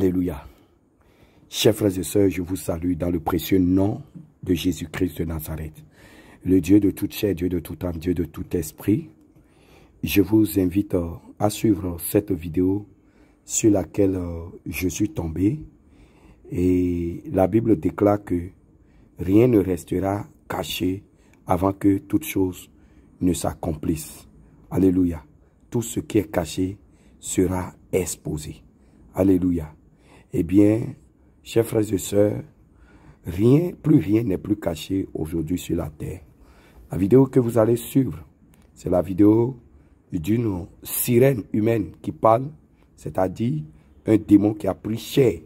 Alléluia. Chers frères et sœurs, je vous salue dans le précieux nom de Jésus-Christ de Nazareth. Le Dieu de toute chair, Dieu de toute âme, Dieu de tout esprit. Je vous invite euh, à suivre cette vidéo sur laquelle euh, je suis tombé. Et la Bible déclare que rien ne restera caché avant que toute chose ne s'accomplisse. Alléluia. Tout ce qui est caché sera exposé. Alléluia. Eh bien, chers frères et sœurs, rien, plus rien n'est plus caché aujourd'hui sur la terre. La vidéo que vous allez suivre, c'est la vidéo d'une sirène humaine qui parle, c'est-à-dire un démon qui a pris chair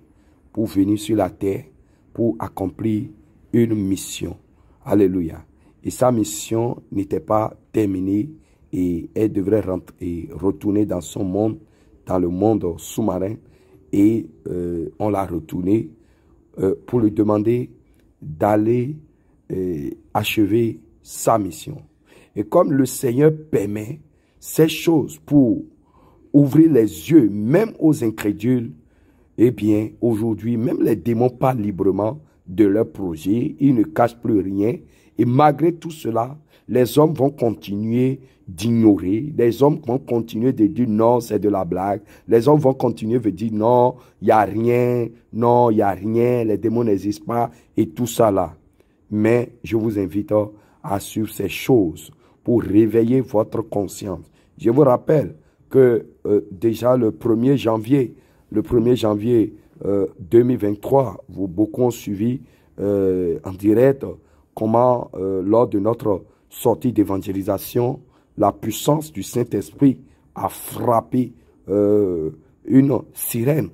pour venir sur la terre pour accomplir une mission. Alléluia. Et sa mission n'était pas terminée et elle devrait rentrer, retourner dans son monde, dans le monde sous-marin, et euh, on l'a retourné euh, pour lui demander d'aller euh, achever sa mission. Et comme le Seigneur permet ces choses pour ouvrir les yeux même aux incrédules, eh bien, aujourd'hui, même les démons parlent librement de leur projet, ils ne cachent plus rien, et malgré tout cela, les hommes vont continuer d'ignorer. Les hommes vont continuer de dire non, c'est de la blague. Les hommes vont continuer de dire non, il n'y a rien, non, il n'y a rien, les démons n'existent pas et tout ça là. Mais je vous invite à suivre ces choses pour réveiller votre conscience. Je vous rappelle que euh, déjà le 1er janvier, le 1er janvier 2023, euh, vous beaucoup ont suivi euh, en direct comment, euh, lors de notre sortie d'évangélisation, la puissance du Saint-Esprit a frappé euh, une sirène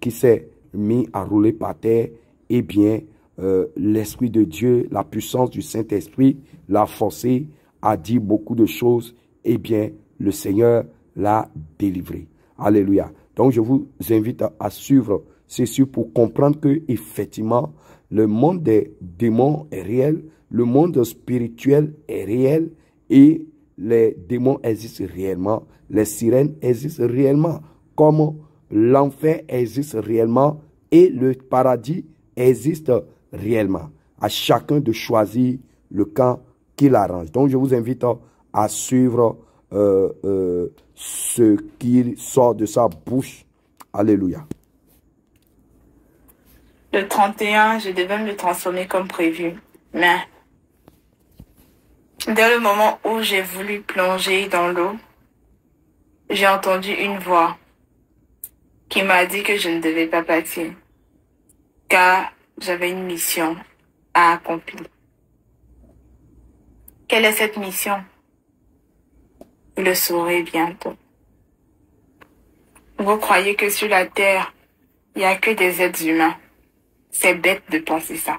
qui s'est mise à rouler par terre. Eh bien, euh, l'Esprit de Dieu, la puissance du Saint-Esprit l'a forcé à dire beaucoup de choses. Eh bien, le Seigneur l'a délivré. Alléluia. Donc, je vous invite à, suivre ceci pour comprendre que effectivement le monde des démons est réel, le monde spirituel est réel et les démons existent réellement, les sirènes existent réellement, comme l'enfer existe réellement et le paradis existe réellement. À chacun de choisir le camp qu'il arrange. Donc je vous invite à suivre euh, euh, ce qui sort de sa bouche. Alléluia. Le 31, je devais me transformer comme prévu. Mais dès le moment où j'ai voulu plonger dans l'eau, j'ai entendu une voix qui m'a dit que je ne devais pas partir, car j'avais une mission à accomplir. Quelle est cette mission Vous le saurez bientôt. Vous croyez que sur la Terre, il n'y a que des êtres humains. C'est bête de penser ça.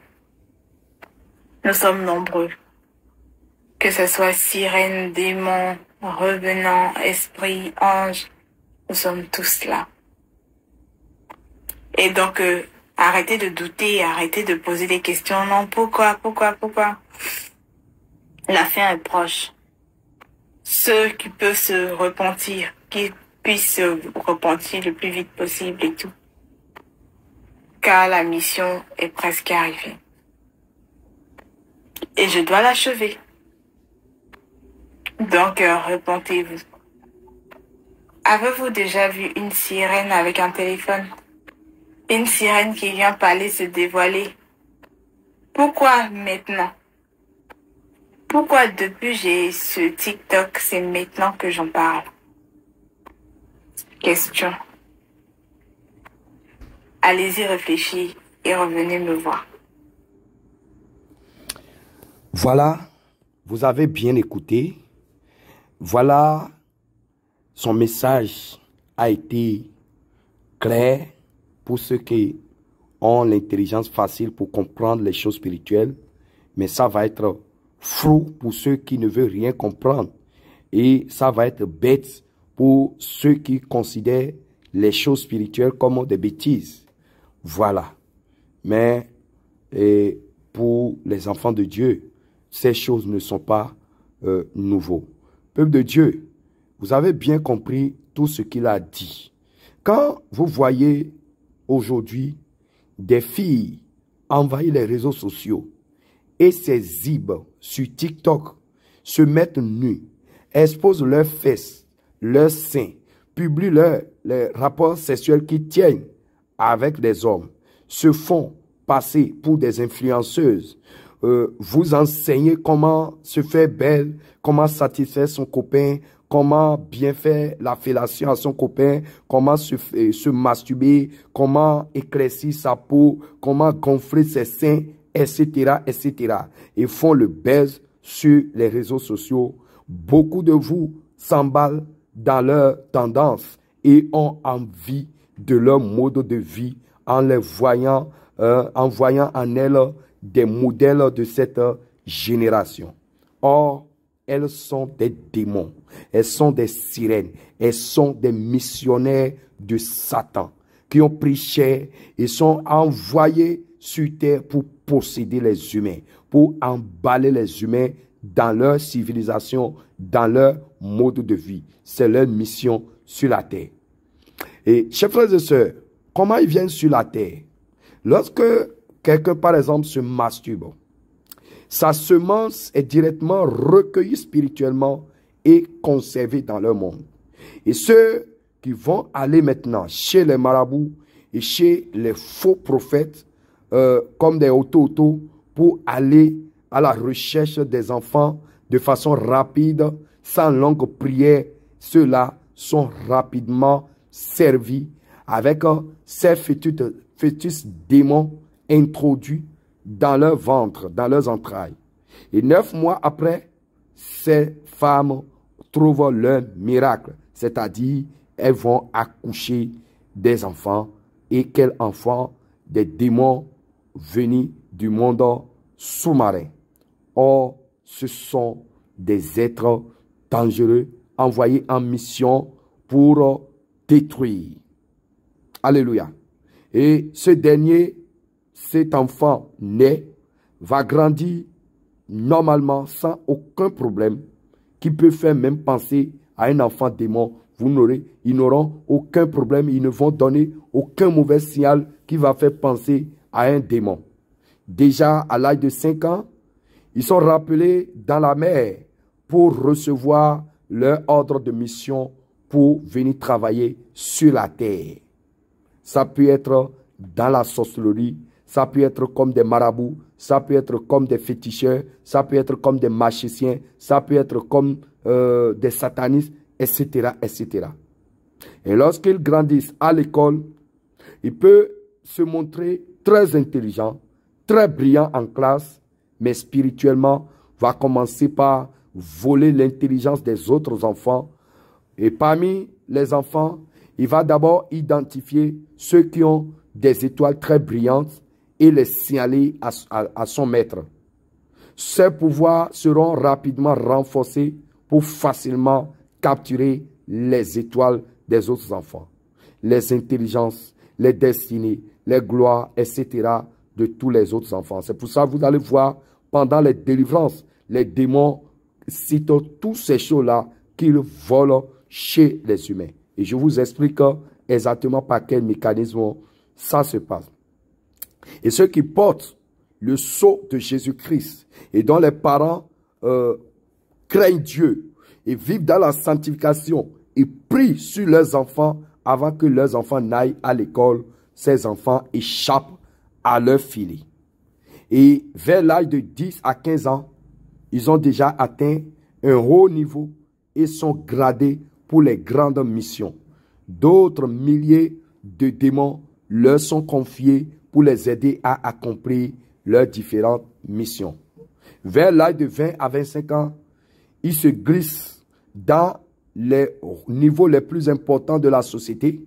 Nous sommes nombreux. Que ce soit sirène, démon, revenant, esprit, ange, nous sommes tous là. Et donc, euh, arrêtez de douter, arrêtez de poser des questions. Non, pourquoi, pourquoi, pourquoi La fin est proche. Ceux qui peuvent se repentir, qui puissent se repentir le plus vite possible et tout car la mission est presque arrivée. Et je dois l'achever. Donc, euh, repentez-vous. Avez-vous déjà vu une sirène avec un téléphone Une sirène qui vient parler se dévoiler. Pourquoi maintenant Pourquoi depuis j'ai ce TikTok, c'est maintenant que j'en parle Question allez-y réfléchir et revenez me voir. Voilà, vous avez bien écouté. Voilà, son message a été clair pour ceux qui ont l'intelligence facile pour comprendre les choses spirituelles, mais ça va être flou pour ceux qui ne veulent rien comprendre. Et ça va être bête pour ceux qui considèrent les choses spirituelles comme des bêtises. Voilà. Mais pour les enfants de Dieu, ces choses ne sont pas euh, nouveaux. Peuple de Dieu, vous avez bien compris tout ce qu'il a dit. Quand vous voyez aujourd'hui des filles envahir les réseaux sociaux et ces zibes sur TikTok se mettent nues, exposent leurs fesses, leurs seins, publient leurs rapports sexuels qui tiennent avec des hommes, se font passer pour des influenceuses, euh, vous enseignez comment se faire belle, comment satisfaire son copain, comment bien faire la fellation à son copain, comment se, euh, masturber, comment éclaircir sa peau, comment gonfler ses seins, etc., etc. Et font le buzz sur les réseaux sociaux. Beaucoup de vous s'emballent dans leur tendance et ont envie de leur mode de vie en les voyant, euh, en voyant en elles des modèles de cette génération. Or, elles sont des démons, elles sont des sirènes, elles sont des missionnaires de Satan qui ont pris cher, et sont envoyés sur terre pour posséder les humains, pour emballer les humains dans leur civilisation, dans leur mode de vie. C'est leur mission sur la terre. Et chers frères et sœurs, comment ils viennent sur la terre Lorsque quelqu'un, par exemple, se masturbe, sa semence est directement recueillie spirituellement et conservée dans leur monde. Et ceux qui vont aller maintenant chez les marabouts et chez les faux prophètes, euh, comme des auto pour aller à la recherche des enfants de façon rapide, sans longue prière, ceux-là sont rapidement servi avec ces fœtus, fœtus démons introduits dans leur ventre, dans leurs entrailles. Et neuf mois après, ces femmes trouvent leur miracle, c'est-à-dire elles vont accoucher des enfants et quels enfants des démons venus du monde sous-marin. Or, ce sont des êtres dangereux envoyés en mission pour Détruit. Alléluia. Et ce dernier, cet enfant né, va grandir normalement sans aucun problème qui peut faire même penser à un enfant démon. Vous n'aurez, ils n'auront aucun problème, ils ne vont donner aucun mauvais signal qui va faire penser à un démon. Déjà à l'âge de 5 ans, ils sont rappelés dans la mer pour recevoir leur ordre de mission pour venir travailler sur la terre. Ça peut être dans la sorcellerie, ça peut être comme des marabouts, ça peut être comme des féticheurs, ça peut être comme des magiciens, ça peut être comme euh, des satanistes, etc., etc. Et lorsqu'ils grandissent à l'école, Ils peuvent se montrer très intelligents... très brillants en classe, mais spirituellement va commencer par voler l'intelligence des autres enfants et parmi les enfants, il va d'abord identifier ceux qui ont des étoiles très brillantes et les signaler à, son maître. Ces pouvoirs seront rapidement renforcés pour facilement capturer les étoiles des autres enfants, les intelligences, les destinées, les gloires, etc. de tous les autres enfants. C'est pour ça que vous allez voir pendant les délivrances, les démons citent tous ces choses-là qu'ils volent chez les humains. Et je vous explique exactement par quel mécanisme ça se passe. Et ceux qui portent le sceau de Jésus-Christ et dont les parents euh, craignent Dieu et vivent dans la sanctification et prient sur leurs enfants avant que leurs enfants n'aillent à l'école, ces enfants échappent à leur filet. Et vers l'âge de 10 à 15 ans, ils ont déjà atteint un haut niveau et sont gradés pour les grandes missions. D'autres milliers de démons leur sont confiés pour les aider à accomplir leurs différentes missions. Vers l'âge de 20 à 25 ans, ils se glissent dans les niveaux les plus importants de la société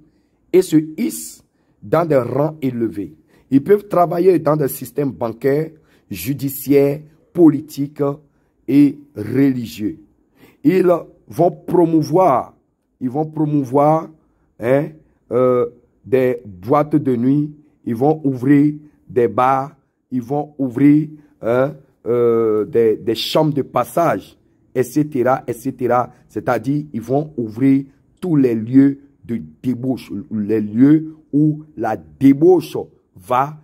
et se hissent dans des rangs élevés. Ils peuvent travailler dans des systèmes bancaires, judiciaires, politiques et religieux. Ils vont promouvoir ils vont promouvoir hein, euh, des boîtes de nuit, ils vont ouvrir des bars, ils vont ouvrir hein, euh, des, chambres de passage, etc., etc. C'est-à-dire, ils vont ouvrir tous les lieux de débauche, les lieux où la débauche va,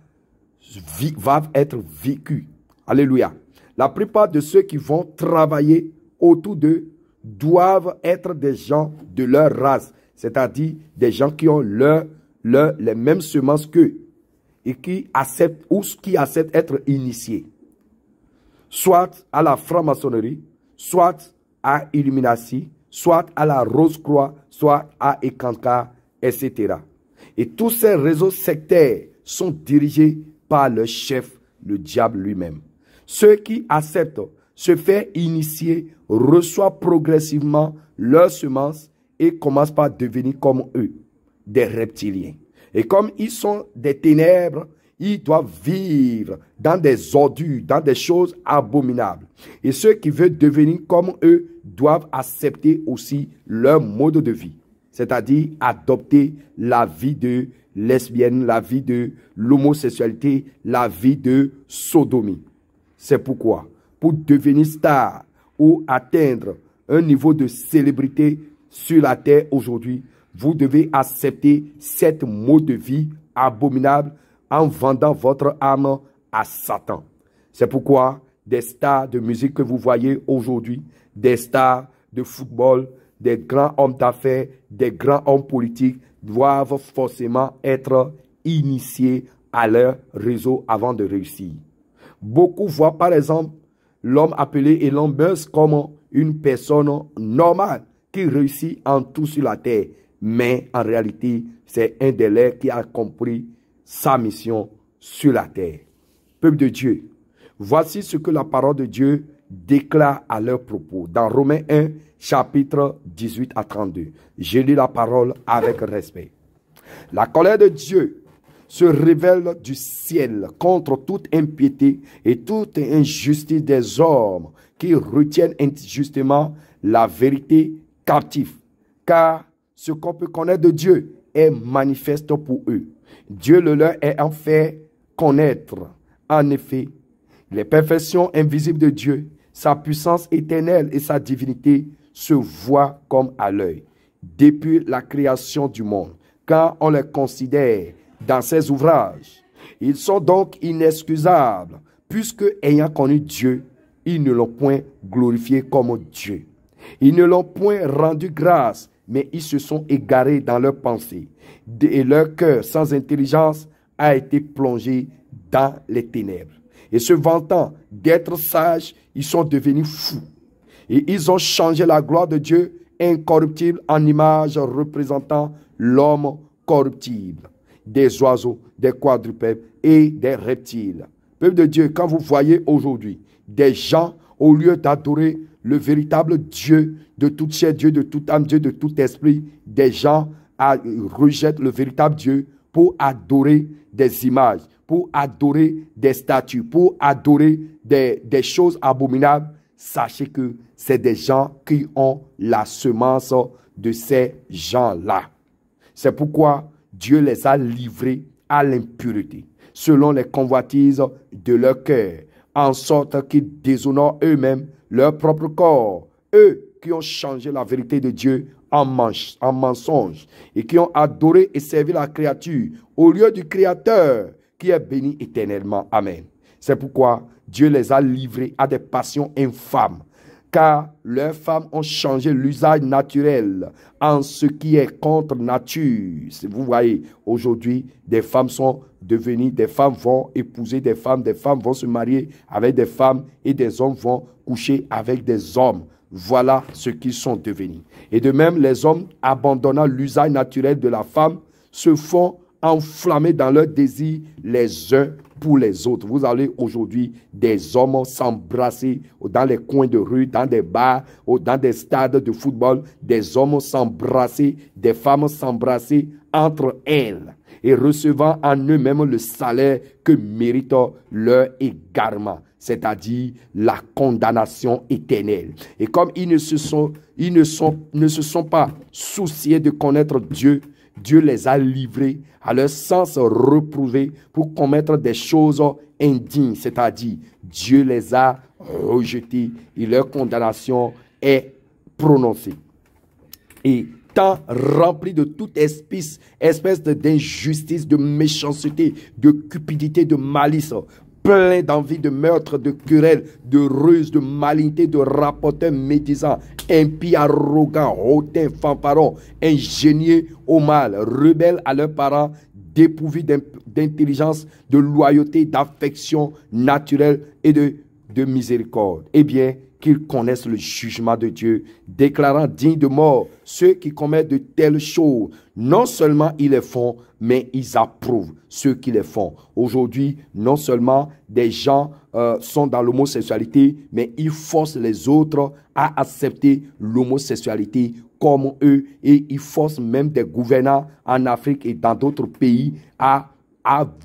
va être vécue. Alléluia. La plupart de ceux qui vont travailler autour de doivent être des gens de leur race, c'est-à-dire des gens qui ont leur, les mêmes semences qu'eux et qui acceptent ou qui acceptent être initiés, soit à la franc-maçonnerie, soit à Illuminati, soit à la Rose-Croix, soit à Ekanka, etc. Et tous ces réseaux sectaires sont dirigés par le chef, le diable lui-même. Ceux qui acceptent se fait initier, reçoit progressivement leurs semences et commence par devenir comme eux, des reptiliens. Et comme ils sont des ténèbres, ils doivent vivre dans des ordures, dans des choses abominables. Et ceux qui veulent devenir comme eux doivent accepter aussi leur mode de vie, c'est-à-dire adopter la vie de lesbienne, la vie de l'homosexualité, la vie de sodomie. C'est pourquoi pour devenir star ou atteindre un niveau de célébrité sur la terre aujourd'hui, vous devez accepter cette mode de vie abominable en vendant votre âme à Satan. C'est pourquoi des stars de musique que vous voyez aujourd'hui, des stars de football, des grands hommes d'affaires, des grands hommes politiques doivent forcément être initiés à leur réseau avant de réussir. Beaucoup voient par exemple l'homme appelé Elon buzz comme une personne normale qui réussit en tout sur la terre. Mais en réalité, c'est un délai qui a compris sa mission sur la terre. Peuple de Dieu, voici ce que la parole de Dieu déclare à leur propos. Dans Romains 1, chapitre 18 à 32, je lis la parole avec respect. La colère de Dieu se révèle du ciel contre toute impiété et toute injustice des hommes qui retiennent injustement la vérité captive. Car ce qu'on peut connaître de Dieu est manifeste pour eux. Dieu le leur est en fait connaître. En effet, les perfections invisibles de Dieu, sa puissance éternelle et sa divinité se voient comme à l'œil depuis la création du monde, car on les considère dans ses ouvrages. Ils sont donc inexcusables, puisque ayant connu Dieu, ils ne l'ont point glorifié comme Dieu. Ils ne l'ont point rendu grâce, mais ils se sont égarés dans leurs pensées. Et leur cœur sans intelligence a été plongé dans les ténèbres. Et se vantant d'être sages, ils sont devenus fous. Et ils ont changé la gloire de Dieu incorruptible en image représentant l'homme corruptible des oiseaux, des quadrupèdes et des reptiles. Peuple de Dieu, quand vous voyez aujourd'hui des gens, au lieu d'adorer le véritable Dieu de toute chair, Dieu de toute âme, Dieu de tout esprit, des gens rejettent le véritable Dieu pour adorer des images, pour adorer des statues, pour adorer des, choses abominables. Sachez que c'est des gens qui ont la semence de ces gens-là. C'est pourquoi Dieu les a livrés à l'impureté, selon les convoitises de leur cœur, en sorte qu'ils déshonorent eux-mêmes leur propre corps, eux qui ont changé la vérité de Dieu en, en mensonge, et qui ont adoré et servi la créature au lieu du Créateur qui est béni éternellement. Amen. C'est pourquoi Dieu les a livrés à des passions infâmes car leurs femmes ont changé l'usage naturel en ce qui est contre nature. vous voyez, aujourd'hui, des femmes sont devenues, des femmes vont épouser des femmes, des femmes vont se marier avec des femmes et des hommes vont coucher avec des hommes. Voilà ce qu'ils sont devenus. Et de même, les hommes, abandonnant l'usage naturel de la femme, se font enflammer dans leur désir les uns pour les autres. Vous allez aujourd'hui des hommes s'embrasser dans les coins de rue, dans des bars, dans des stades de football, des hommes s'embrasser, des femmes s'embrasser entre elles et recevant en eux-mêmes le salaire que mérite leur égarement, c'est-à-dire la condamnation éternelle. Et comme ils ne se sont, ils ne sont, ne se sont pas souciés de connaître Dieu, Dieu les a livrés à leur sens reprouvé pour commettre des choses indignes, c'est-à-dire Dieu les a rejetés et leur condamnation est prononcée. Et tant rempli de toute espèce, espèce d'injustice, de méchanceté, de cupidité, de malice, plein d'envie de meurtre, de querelle, de ruse, de malignité, de rapporteurs médisants, impies, arrogants, hautains, fanfaron, ingénieux au mal, rebelle à leurs parents, dépourvus d'intelligence, de loyauté, d'affection naturelle et de, de miséricorde. Eh bien, qu'ils connaissent le jugement de Dieu, déclarant dignes de mort ceux qui commettent de telles choses. Non seulement ils les font, mais ils approuvent ceux qui les font. Aujourd'hui, non seulement des gens euh, sont dans l'homosexualité, mais ils forcent les autres à accepter l'homosexualité comme eux et ils forcent même des gouvernants en Afrique et dans d'autres pays à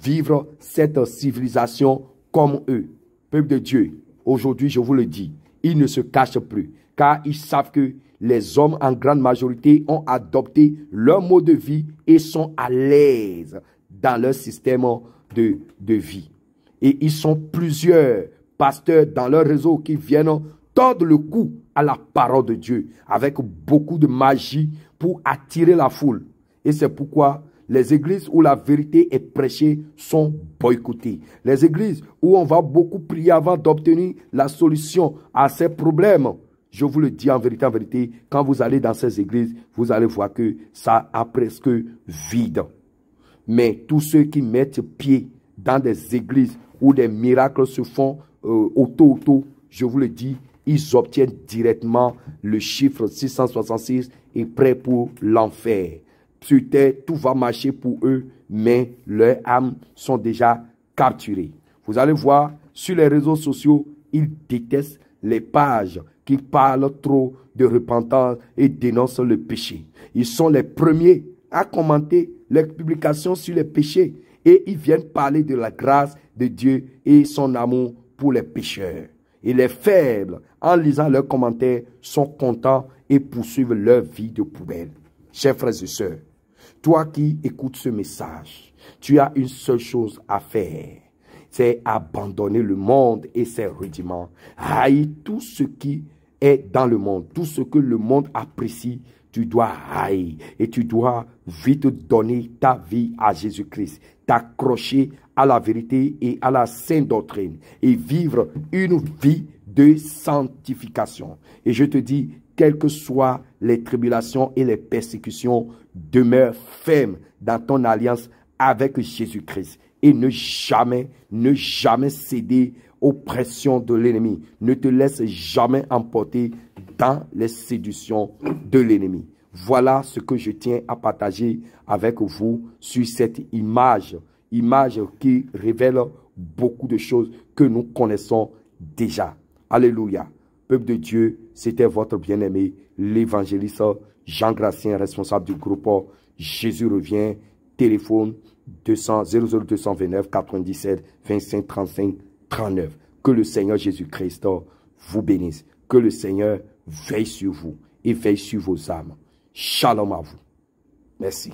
vivre cette civilisation comme eux. Peuple de Dieu, aujourd'hui, je vous le dis, ils ne se cachent plus, car ils savent que les hommes en grande majorité ont adopté leur mode de vie et sont à l'aise dans leur système de, vie. Et ils sont plusieurs pasteurs dans leur réseau qui viennent tordre le cou à la parole de Dieu avec beaucoup de magie pour attirer la foule. Et c'est pourquoi les églises où la vérité est prêchée sont boycottées. Les églises où on va beaucoup prier avant d'obtenir la solution à ces problèmes. Je vous le dis en vérité, en vérité, quand vous allez dans ces églises, vous allez voir que ça a presque vide. Mais tous ceux qui mettent pied dans des églises où des miracles se font euh, autour, auto je vous le dis, ils obtiennent directement le chiffre 666 et prêt pour l'enfer sur terre, tout va marcher pour eux, mais leurs âmes sont déjà capturées. Vous allez voir, sur les réseaux sociaux, ils détestent les pages qui parlent trop de repentance et dénoncent le péché. Ils sont les premiers à commenter les publications sur les péchés et ils viennent parler de la grâce de Dieu et son amour pour les pécheurs. Et les faibles, en lisant leurs commentaires, sont contents et poursuivent leur vie de poubelle. Chers frères et sœurs, toi qui écoutes ce message, tu as une seule chose à faire. C'est abandonner le monde et ses rudiments. Haïr tout ce qui est dans le monde, tout ce que le monde apprécie, tu dois haïr et tu dois vite donner ta vie à Jésus-Christ, t'accrocher à la vérité et à la sainte doctrine et vivre une vie de sanctification. Et je te dis, quelles que soient les tribulations et les persécutions, demeure ferme dans ton alliance avec Jésus-Christ et ne jamais, ne jamais céder aux pressions de l'ennemi. Ne te laisse jamais emporter dans les séductions de l'ennemi. Voilà ce que je tiens à partager avec vous sur cette image, image qui révèle beaucoup de choses que nous connaissons déjà. Alléluia. Peuple de Dieu, c'était votre bien-aimé, l'évangéliste Jean Gracien, responsable du groupe Jésus revient, téléphone 200 00229 97 25 35 39. Que le Seigneur Jésus-Christ vous bénisse. Que le Seigneur veille sur vous et veille sur vos âmes. Shalom à vous. Merci.